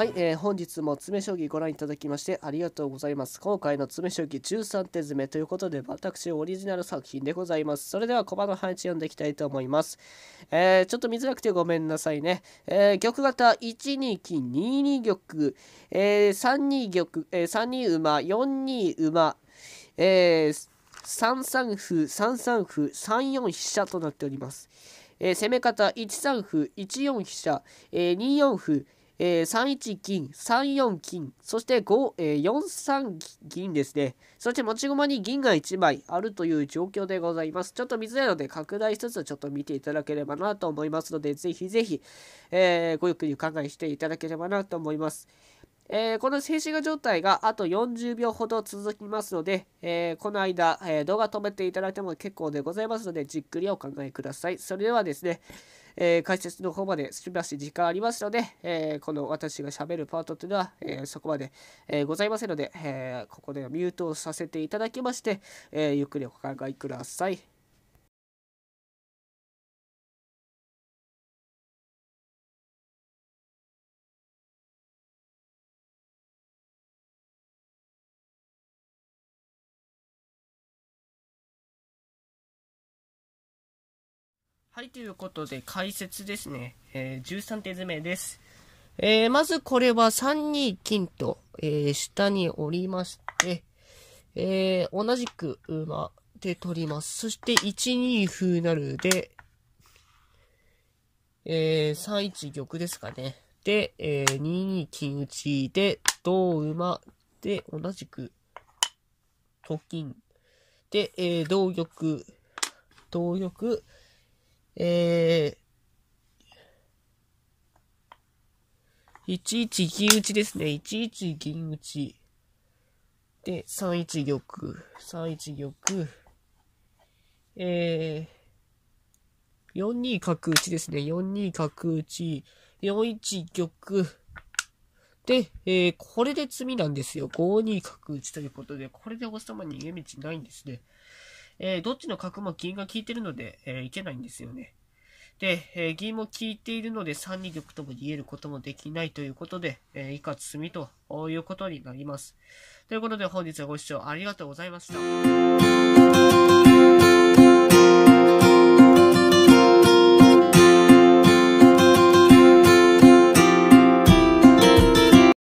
はい、えー、本日も詰将棋ご覧いただきましてありがとうございます。今回の詰将棋13手詰めということで、私オリジナル作品でございます。それでは駒の配置読んでいきたいと思います。えー、ちょっと見づらくてごめんなさいね。えー、玉型1二金、2二玉、えー、3二玉、えー、3二馬、4二馬、えー、3三歩、3三歩、3四飛車となっております。えー、攻め方1三歩、1四飛車、えー、2四歩、えー、3一金、3四金、そして5、えー、4三銀ですね。そして持ち駒に銀が1枚あるという状況でございます。ちょっと見づらいので拡大しつつちょっと見ていただければなと思いますので、ぜひぜひ、えー、ごゆっくり考えしていただければなと思います。えー、この静止画状態があと40秒ほど続きますので、えー、この間、えー、動画止めていただいても結構でございますので、じっくりお考えください。それではですね、えー、解説の方までしばし時間ありますので、えー、この私がしゃべるパートというのは、えー、そこまで、えございませんので、えここでミュートをさせていただきまして、えゆっくりお考えください。はい、ということで解説ですね。えー、13手詰めです。えー、まずこれは3二金と、えー、下に折りまして、えー、同じく馬で取ります。そして1二歩るで、えー、3一玉ですかね。で、えー、2二金打ちで、同馬で同じくと金。で、えー、同玉、同玉、えー、1一銀打ちですね。1一銀打ち。で、3一玉。3一玉。えー、4二角打ちですね。4二角打ち。4一玉。で、えー、これで詰みなんですよ。5二角打ちということで、これで王様逃げ道ないんですね。えー、どっちの角も銀が効いてるので、えー、いけないんですよね。で、え銀も効いているので3二玉とも逃げることもできないということで、え以下積みということになります。ということで本日はご視聴ありがとうございました。